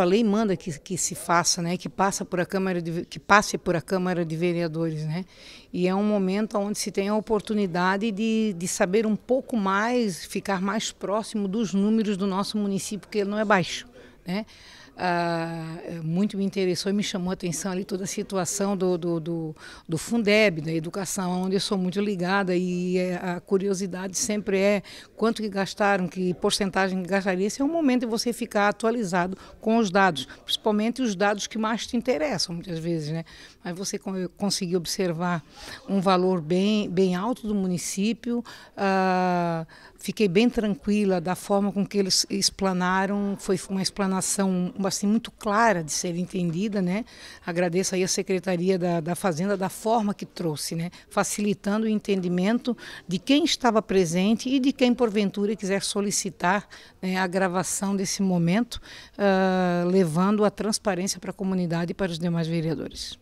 a lei manda que, que se faça, né, que passa por a Câmara de, que passe por a Câmara de Vereadores, né? E é um momento onde se tem a oportunidade de, de saber um pouco mais, ficar mais próximo dos números do nosso município, que ele não é baixo, né? Ah, é, muito me interessou e me chamou a atenção ali toda a situação do, do, do, do Fundeb, da educação, onde eu sou muito ligada e é, a curiosidade sempre é quanto que gastaram, que porcentagem que gastaria. Esse é o momento de você ficar atualizado com os dados, principalmente os dados que mais te interessam, muitas vezes, né? Mas você conseguir observar um valor bem, bem alto do município, uh, fiquei bem tranquila da forma com que eles explanaram, foi uma explanação assim, muito clara de ser entendida, né? Agradeço aí a Secretaria da, da Fazenda da forma que trouxe, né? Facilitando o entendimento de quem estava presente e de quem porventura quiser solicitar né, a gravação desse momento, uh, levando a transparência para a comunidade e para os demais vereadores.